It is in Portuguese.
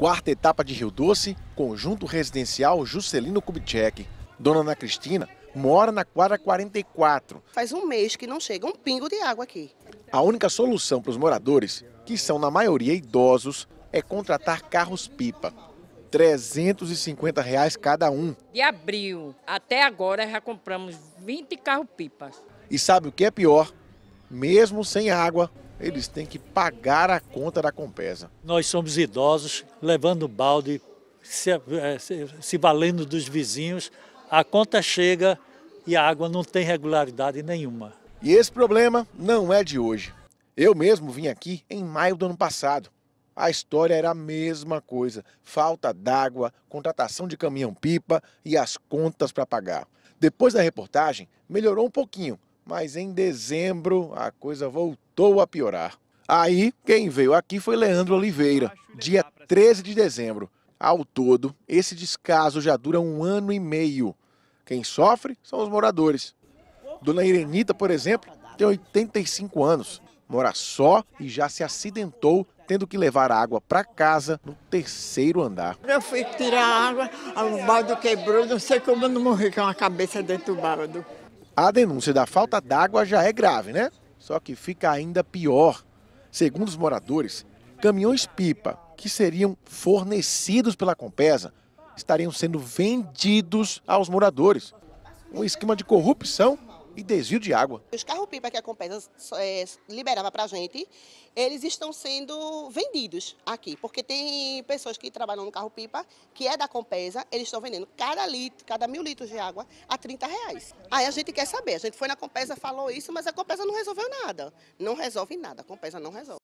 Quarta etapa de Rio Doce, conjunto residencial Juscelino Kubitschek. Dona Ana Cristina mora na quadra 44. Faz um mês que não chega um pingo de água aqui. A única solução para os moradores, que são na maioria idosos, é contratar carros-pipa. 350 reais cada um. De abril até agora já compramos 20 carros-pipas. E sabe o que é pior? Mesmo sem água, eles têm que pagar a conta da Compesa. Nós somos idosos, levando balde, é, é, se, se, valendo dos vizinhos, a conta chega e a água não tem regularidade nenhuma. E esse problema não é de hoje. Eu mesmo vim aqui em maio do ano passado. A história era a mesma coisa: falta d'água, contratação de caminhão-pipa e as contas para pagar. Depois da reportagem, melhorou um pouquinho, mas em dezembro a coisa voltou a piorar. Aí, quem veio aqui foi Leandro Oliveira, dia 13 de dezembro. Ao todo, esse descaso já dura um ano e meio. Quem sofre são os moradores. Dona Irenita, por exemplo, tem 85 anos, mora só e já se acidentou tendo que levar água para casa no terceiro andar. Eu fui tirar água, o baldo quebrou, não sei como eu não morri com a cabeça dentro do baldo. A denúncia da falta d'água já é grave, né? Só que fica ainda pior. Segundo os moradores, caminhões-pipa que seriam fornecidos pela Compesa estariam sendo vendidos aos moradores. Um esquema de corrupção e desvio de água. Os carros-pipa que a Compesa é, liberava para a gente, eles estão sendo vendidos aqui, porque tem pessoas que trabalham no carro-pipa, que é da Compesa, eles estão vendendo cada litro, cada mil litros de água a 30 reais. Aí a gente quer saber, a gente foi na Compesa, falou isso, mas a Compesa não resolveu nada. Não resolve nada, a Compesa não resolve.